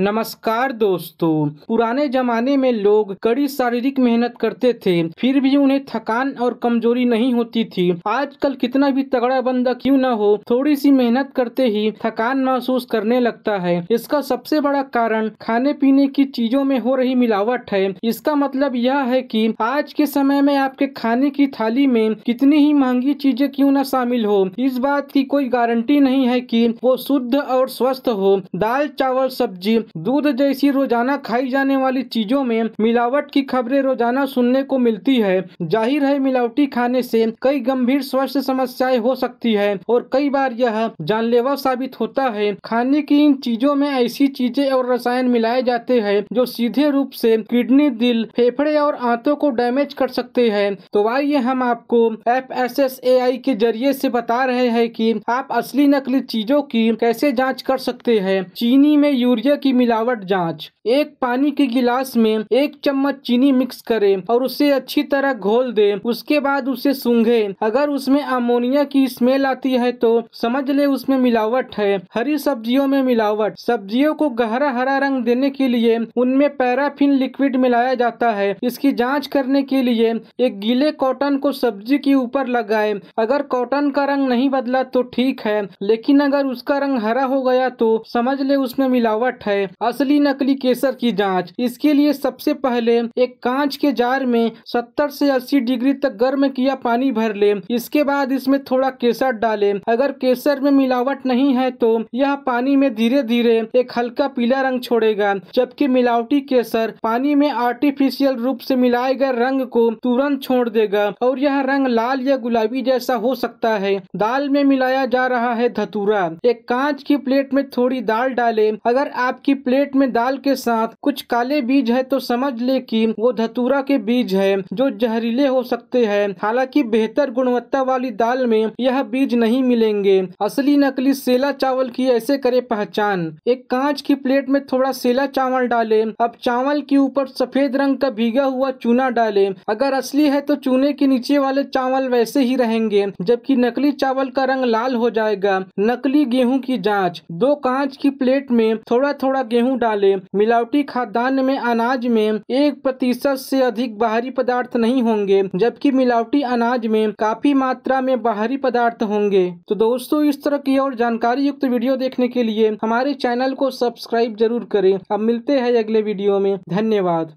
नमस्कार दोस्तों पुराने जमाने में लोग कड़ी शारीरिक मेहनत करते थे फिर भी उन्हें थकान और कमजोरी नहीं होती थी आजकल कितना भी तगड़ा बंदा क्यों ना हो थोड़ी सी मेहनत करते ही थकान महसूस करने लगता है इसका सबसे बड़ा कारण खाने पीने की चीजों में हो रही मिलावट है इसका मतलब यह है कि आज के समय में आपके खाने की थाली में कितनी ही महंगी चीजें क्यों न शामिल हो इस बात की कोई गारंटी नहीं है की वो शुद्ध और स्वस्थ हो दाल चावल सब्जी दूध जैसी रोजाना खाई जाने वाली चीजों में मिलावट की खबरें रोजाना सुनने को मिलती है जाहिर है मिलावटी खाने से कई गंभीर स्वास्थ्य समस्याएं हो सकती है और कई बार यह जानलेवा साबित होता है खाने की इन चीजों में ऐसी चीजें और रसायन मिलाए जाते हैं जो सीधे रूप से किडनी दिल फेफड़े और आंतों को डैमेज कर सकते हैं तो आइए हम आपको F S S A I के जरिए से बता रहे हैं कि आप असली नकली चीजों की कैसे जांच कर सकते हैं चीनी में यूरिया की मिलावट जांच एक पानी के गिलास में एक चम्मच चीनी मिक्स करें और उसे अच्छी तरह घोल दें उसके बाद उसे सूंघे अगर उसमें अमोनिया की स्मेल आती है तो समझ ले उसमें मिलावट है हरी सब्जियों में मिलावट सब्जियों को गहरा हरा रंग देने के लिए उनमें पैराफिन लिक्विड मिलाया जाता है इसकी जांच करने के लिए एक गीले कॉटन को सब्जी के ऊपर लगाएं अगर कॉटन का रंग नहीं बदला तो ठीक है लेकिन अगर उसका रंग हरा हो गया तो समझ ले उसमें मिलावट है असली नकली केसर की जांच इसके लिए सबसे पहले एक कांच के जार में 70 से 80 डिग्री तक गर्म किया पानी भर ले इसके बाद इसमें थोड़ा केसर डाले अगर केसर में मिलावट नहीं है तो यह पानी में धीरे धीरे एक हल्का पीला रंग छोड़ेगा जबकि मिलावटी केसर पानी में आर्टिफिशियल रूप से मिलाए गए रंग को तुरंत छोड़ देगा और यह रंग लाल या गुलाबी जैसा हो सकता है दाल में मिलाया जा रहा है धतूरा एक कांच की प्लेट में थोड़ी दाल डाले अगर आपकी की प्लेट में दाल के साथ कुछ काले बीज है तो समझ ले कि वो धतूरा के बीज है जो जहरीले हो सकते हैं हालांकि बेहतर गुणवत्ता वाली दाल में यह बीज नहीं मिलेंगे असली नकली सेला चावल की ऐसे करे पहचान एक कांच की प्लेट में थोड़ा सेला चावल डाले अब चावल के ऊपर सफेद रंग का भीगा हुआ चूना डाले अगर असली है तो चूने के नीचे वाले चावल वैसे ही रहेंगे जबकि नकली चावल का रंग लाल हो जाएगा नकली गेहूं की जांच दो कांच की प्लेट में थोड़ा थोड़ा गेहूं डाले मिलावटी खाद्यान्न में अनाज में एक प्रतिशत से अधिक बाहरी पदार्थ नहीं होंगे जबकि मिलावटी अनाज में काफी मात्रा में बाहरी पदार्थ होंगे तो दोस्तों इस तरह की और जानकारी युक्त वीडियो देखने के लिए हमारे चैनल को सब्सक्राइब जरूर करें अब मिलते हैं अगले वीडियो में धन्यवाद